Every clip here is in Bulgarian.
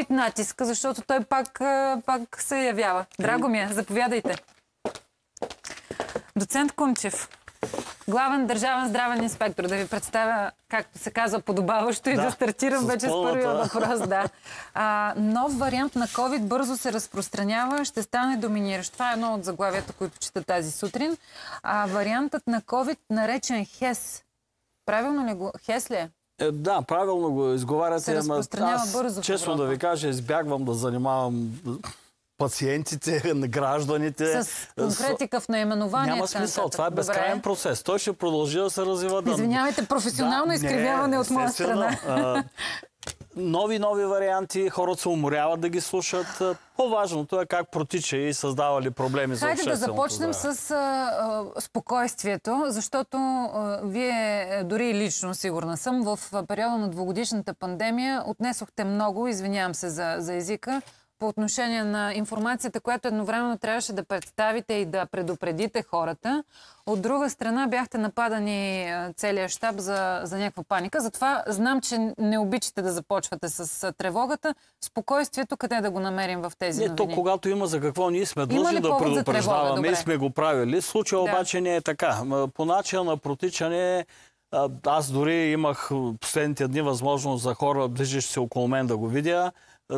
вид натиск, защото той пак, пак се явява. Драго ми е, заповядайте. Доцент Кунчев, главен държавен здравен инспектор, да ви представя, както се казва, подобаващо и да, стартирам вече с първия въпрос. Да. А, нов вариант на COVID бързо се разпространява, ще стане доминиращ. Това е едно от заглавията, които чета тази сутрин. А, вариантът на COVID, наречен ХЕС, правилно ли го? ХЕС ли е? Е, да, правилно го изговаряте, ама аз бързо, честно да ви кажа, избягвам да занимавам пациентите, гражданите. С конкретика в наименование. Няма смисъл. Това е безкрайен процес. Той ще продължи да се развива. Извинявайте, професионално да, изкривяване не, от моя страна. А, нови, нови варианти, хората се уморяват да ги слушат. Е, по-важното е как протича и създава ли проблеми за общественото Хайде да започнем с а, спокойствието, защото а, вие е, дори лично, сигурна съм, в периода на двогодишната пандемия отнесохте много, извинявам се за, за езика, по отношение на информацията, която едновременно трябваше да представите и да предупредите хората. От друга страна бяхте нападани е, целият щаб за, за някаква паника. Затова знам, че не обичате да започвате с тревогата. Спокойствието къде да го намерим в тези не, новини? То, когато има за какво, ние сме длъжни да предупреждаваме и сме го правили. Случай да. обаче не е така. По начина на протичане аз дори имах последните дни възможност за хора, движещи се около мен да го видя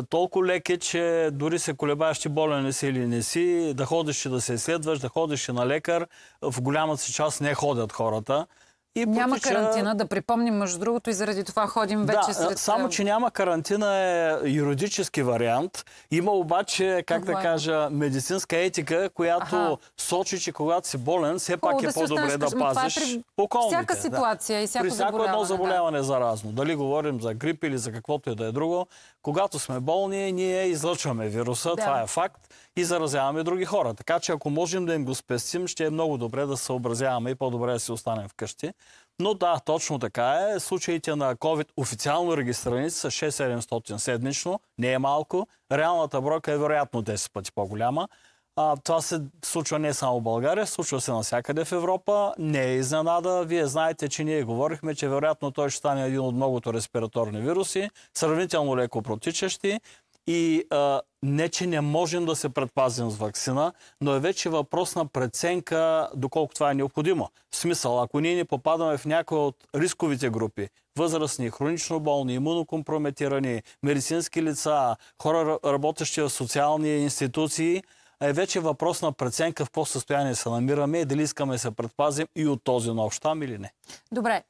толкова лек е, че дори се колебаеш, ти болен не си или не си, да ходиш и да се изследваш, да ходиш и на лекар. В голямата си част не ходят хората. И няма потича... карантина, да припомним, между другото, и заради това ходим вече да, сред... само, че няма карантина е юридически вариант. Има обаче, как Добре. да е? кажа, медицинска етика, която Аха. сочи, че когато си болен, все пак О, е да по-добре да пазиш е при... околните. Всяка ситуация да. и всяко При всяко едно заболяване да. Е заразно. Дали говорим за грип или за каквото и да е друго, когато сме болни, ние излъчваме вируса, да. това е факт, и заразяваме други хора. Така че ако можем да им го спестим, ще е много добре да съобразяваме и по-добре да си останем вкъщи. Но да, точно така е. Случаите на COVID официално регистрирани са 6700 седмично, не е малко. Реалната бройка е вероятно 10 пъти по-голяма. А, това се случва не само в България, случва се навсякъде в Европа. Не е изненада. Вие знаете, че ние говорихме, че вероятно той ще стане един от многото респираторни вируси, сравнително леко протичащи. И а, не, че не можем да се предпазим с вакцина, но е вече въпрос на преценка доколко това е необходимо. В смисъл, ако ние не попадаме в някои от рисковите групи, възрастни, хронично болни, имунокомпрометирани, медицински лица, хора работещи в социални институции, е вече въпрос на преценка в какво състояние се намираме и дали искаме да се предпазим и от този нов щам или не. Добре,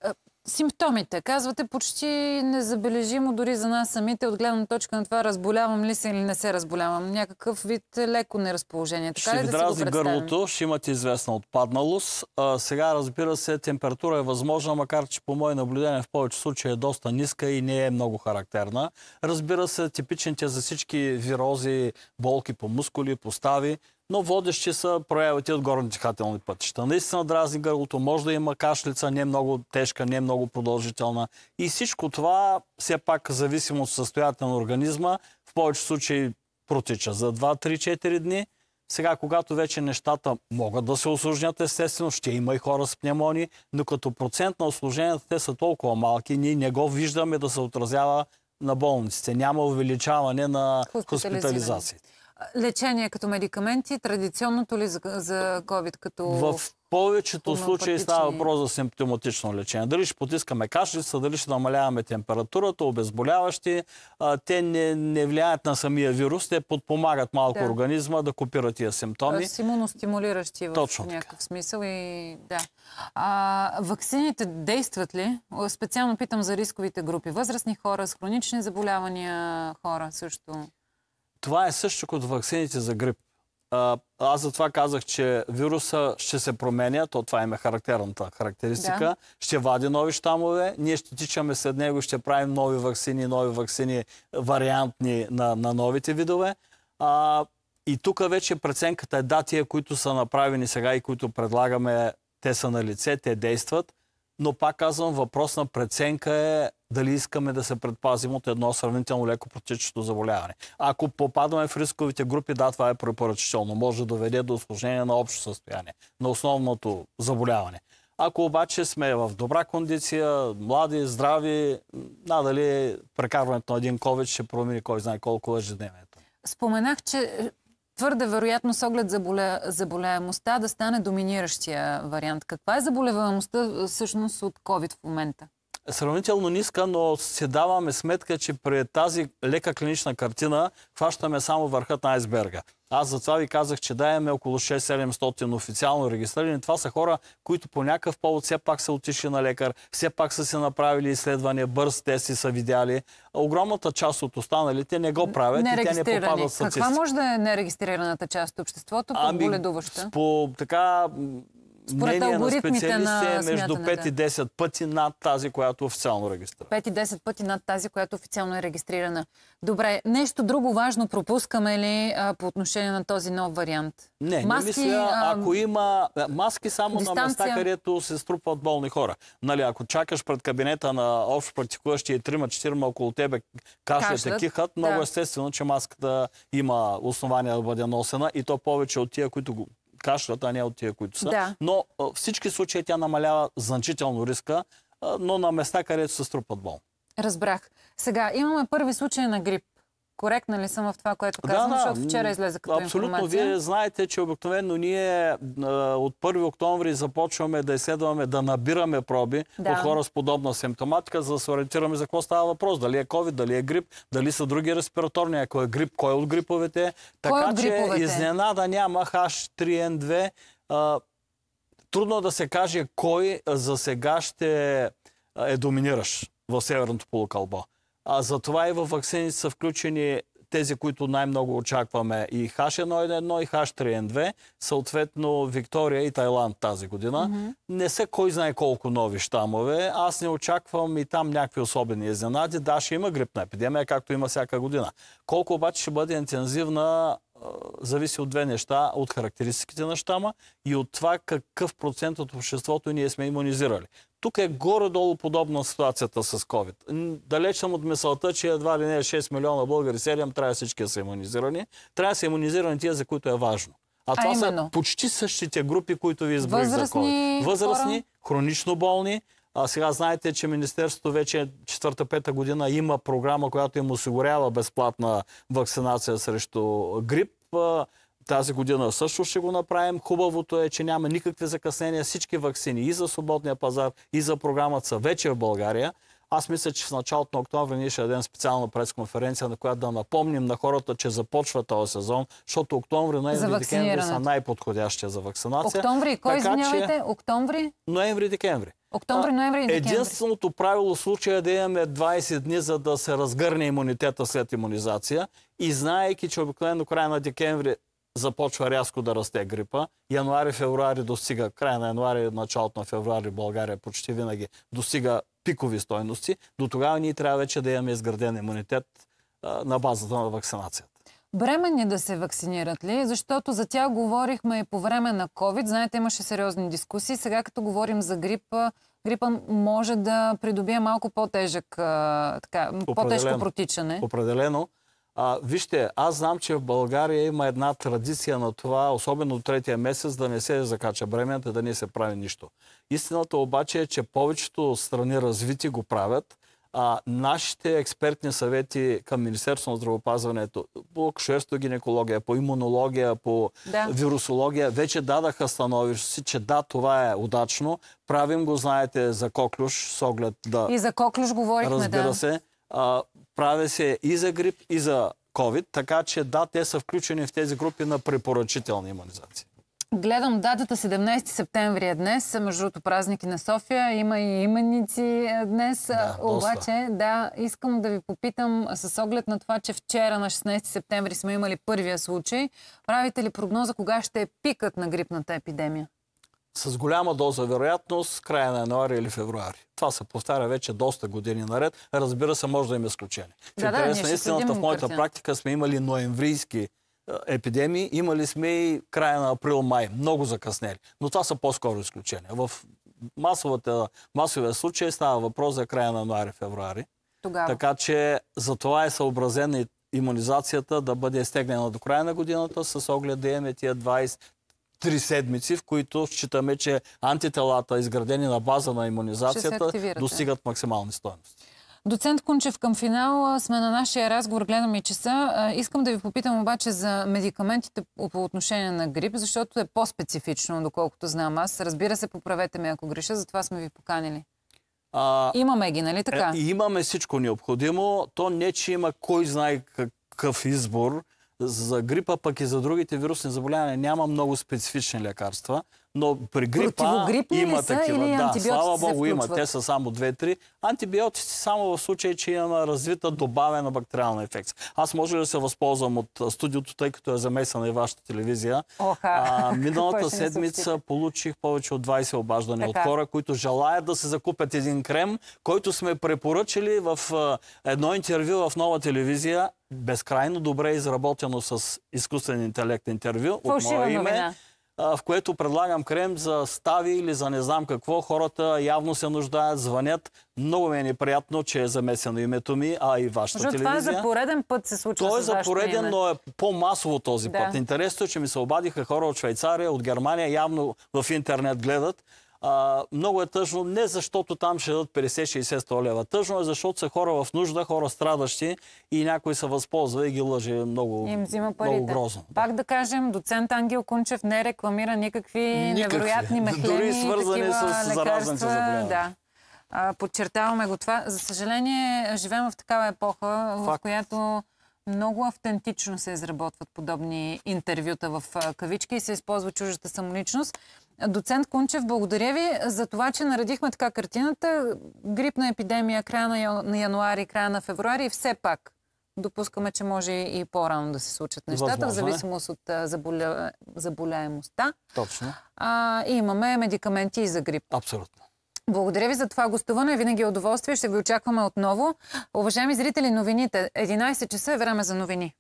симптомите. Казвате почти незабележимо дори за нас самите от гледна точка на това разболявам ли се или не се разболявам. Някакъв вид леко неразположение. Така ще ли ви да гърлото, ще имате известна отпадналост. А, сега разбира се температура е възможна, макар че по мое наблюдение в повече случаи е доста ниска и не е много характерна. Разбира се типичните за всички вирози, болки по мускули, постави но водещи са проявите от горните дихателни пътища. Наистина дразни гърлото, може да има кашлица, не е много тежка, не е много продължителна. И всичко това, все пак, зависимо от състоянието на организма, в повече случаи протича за 2-3-4 дни. Сега, когато вече нещата могат да се осложнят, естествено, ще има и хора с пневмони, но като процент на осложненията те са толкова малки, ние не го виждаме да се отразява на болниците. Няма увеличаване на хоспитализациите лечение като медикаменти, традиционното ли за, за COVID като... В повечето случаи става въпрос за симптоматично лечение. Дали ще потискаме кашлица, дали ще намаляваме температурата, обезболяващи, те не, не влияят на самия вирус, те подпомагат малко да. организма да копира тия симптоми. С имуностимулиращи в Точно някакъв така. смисъл. И, да. а, вакцините действат ли? Специално питам за рисковите групи. Възрастни хора, с хронични заболявания хора също. Това е също като вакцините за грип. Аз затова казах, че вируса ще се променя, то това има е характерната характеристика, да. ще вади нови щамове, ние ще тичаме след него, ще правим нови вакцини, нови вакцини, вариантни на, на новите видове. А, и тук вече преценката е да, тия, които са направени сега и които предлагаме, те са на лице, те действат, но пак казвам, въпрос на преценка е дали искаме да се предпазим от едно сравнително леко протичащо заболяване. Ако попадаме в рисковите групи, да, това е препоръчително. Може да доведе до осложнение на общо състояние, на основното заболяване. Ако обаче сме в добра кондиция, млади, здрави, надали прекарването на един COVID ще промени кой знае колко е ежедневието. Споменах, че е, твърде вероятно с оглед заболя... заболяемостта да стане доминиращия вариант. Каква е заболеваемостта всъщност от COVID в момента? сравнително ниска, но се даваме сметка, че при тази лека клинична картина хващаме само върхът на айсберга. Аз затова ви казах, че да имаме около 6-700 официално регистрирани. Това са хора, които по някакъв повод все пак са отишли на лекар, все пак са си направили изследвания, бърз те си са видяли. Огромната част от останалите не го правят и те не попадат в статистика. Каква може да е нерегистрираната част от обществото, по боледуваща? Ами, по така според мнение на на... е между 5 и 10 пъти над тази, която официално регистрира. 5 и 10 пъти над тази, която официално е регистрирана. Добре, нещо друго важно пропускаме ли а, по отношение на този нов вариант? Не, маски, не мисля, а... ако има маски само дистанция... на места, където се струпват болни хора. Нали, ако чакаш пред кабинета на общо практикуващия 3-4 около тебе кашлят и кихат, много да. естествено, че маската има основания да бъде носена и то повече от тия, които го кашлят, а не е от тия, които са. Да. Но в всички случаи тя намалява значително риска, но на места, където се струпат болни. Разбрах. Сега имаме първи случай на грип. Коректна ли съм в това, което казвам, да, защото вчера излезе като абсолютно. информация? Абсолютно. Вие знаете, че обикновено ние от 1 октомври започваме да изследваме, да набираме проби да. от хора с подобна симптоматика, за да се ориентираме за какво става въпрос. Дали е COVID, дали е грип, дали са други респираторни, ако е грип, кой от гриповете. Е? Така кой от гриповете? че изненада няма H3N2. А, трудно да се каже кой за сега ще е доминиращ в Северното полукълбо. А, затова и във вакцини са включени тези, които най-много очакваме и H1N1 и H3N2, съответно Виктория и Тайланд тази година. Mm-hmm. Не са кой знае колко нови щамове. Аз не очаквам и там някакви особени изненади. Да, ще има грипна епидемия, както има всяка година. Колко обаче ще бъде интензивна зависи от две неща. От характеристиките на щама и от това какъв процент от обществото ние сме иммунизирали. Тук е горе-долу подобна ситуацията с COVID. Далеч съм от мисълта, че едва ли не 6 милиона българи, 7, трябва всички да са иммунизирани. Трябва да са иммунизирани тия, за които е важно. А, а това именно. са почти същите групи, които ви изброих за COVID. Възрастни, хронично болни, а сега знаете, че Министерството вече четвърта пета година има програма, която им осигурява безплатна вакцинация срещу грип. Тази година също ще го направим. Хубавото е, че няма никакви закъснения. Всички вакцини и за свободния пазар, и за програмата са вече в България. Аз мисля, че в началото на октомври ние ще дадем специална пресконференция, на която да напомним на хората, че започва този сезон, защото октомври, ноември, декември са най-подходящия за вакцинация. Октомври, кой извинявайте? Октомври? Ноември, декември. Октомври, ноември и декември. Единственото правило в случая е да имаме 20 дни, за да се разгърне имунитета след иммунизация. И знаеки, че обикновено края на декември започва рязко да расте грипа. Януари, февруари достига, края на януари, началото на февруари в България почти винаги достига пикови стойности. До тогава ние трябва вече да имаме изграден имунитет а, на базата на вакцинацията. Бременни да се вакцинират ли? Защото за тях говорихме и по време на COVID. Знаете, имаше сериозни дискусии. Сега, като говорим за грипа, грипа може да придобие малко по-тежък, така, по-тежко протичане. Определено. А, вижте, аз знам, че в България има една традиция на това, особено третия месец, да не се закача бременната, да не се прави нищо. Истината обаче е, че повечето страни развити го правят а, нашите експертни съвети към Министерство на здравопазването по акушерство-гинекология, по имунология, по да. вирусология, вече дадаха становище си, че да, това е удачно. Правим го, знаете, за коклюш, с оглед да... И за коклюш говорихме, разбира да. се. А, правя се и за грип, и за COVID, така че да, те са включени в тези групи на препоръчителни иммунизации. Гледам датата 17 септември е днес, между другото празники на София, има и именици е, днес, да, обаче доста. да, искам да ви попитам с оглед на това, че вчера на 16 септември сме имали първия случай, правите ли прогноза кога ще е пикът на грипната епидемия? С голяма доза вероятност края на януари или февруари. Това се повтаря вече доста години наред. Разбира се, може да има изключение. В да, интерес да, истината в моята картина. практика сме имали ноемврийски е, епидемии. Имали сме и края на април-май. Много закъснели. Но това са по-скоро изключения. В масовата, масовия случай става въпрос за края на януари-февруари. Така че за това е съобразена и иммунизацията да бъде стегнена до края на годината с оглед да имаме тия 23 седмици, в които считаме, че антителата, изградени на база на иммунизацията, достигат максимални стоености. Доцент Кунчев, към финал сме на нашия разговор, гледаме часа. Искам да ви попитам обаче за медикаментите по отношение на грип, защото е по-специфично, доколкото знам аз. Разбира се, поправете ме ако греша, затова сме ви поканили. А, имаме ги, нали така? Е, имаме всичко необходимо. То не, че има кой знае какъв избор. За грипа, пък и за другите вирусни заболявания няма много специфични лекарства но при грипа има такива. да, слава Богу, има. Те са само 2-3. Антибиотици само в случай, че има развита добавена бактериална инфекция. Аз може да се възползвам от студиото, тъй като е замесена и вашата телевизия. Оха. миналата седмица получих повече от 20 обаждания от хора, които желаят да се закупят един крем, който сме препоръчали в едно интервю в нова телевизия, безкрайно добре изработено с изкуствен интелект интервю от мое име. Новина в което предлагам крем за стави или за не знам какво. Хората явно се нуждаят, звънят. Много ми е неприятно, че е замесено името ми, а и вашата Може, телевизия. Това е за пореден път се случва Той е за пореден, име. но е по-масово този да. път. Интересно е, че ми се обадиха хора от Швейцария, от Германия, явно в интернет гледат а, много е тъжно, не защото там ще дадат 50-60 лева. Тъжно е, защото са хора в нужда, хора страдащи и някой се възползва и ги лъже много, Им взима много грозно. Пак да кажем, доцент Ангел Кунчев не рекламира никакви, никакви. невероятни мехлени. Дори свързани с заразните заболявания. Да. А, подчертаваме го това. За съжаление, живеем в такава епоха, Факт. в която много автентично се изработват подобни интервюта в кавички и се използва чуждата самоличност. Доцент Кунчев, благодаря ви за това, че наредихме така картината. Грипна епидемия края на януари, края на февруари и все пак допускаме, че може и по-рано да се случат нещата, Възможно в е. зависимост от заболя... заболяемостта. Точно. А, и имаме медикаменти и за грип. Абсолютно. Благодаря ви за това гостуване. Винаги е удоволствие. Ще ви очакваме отново. Уважаеми зрители, новините. 11 часа е време за новини.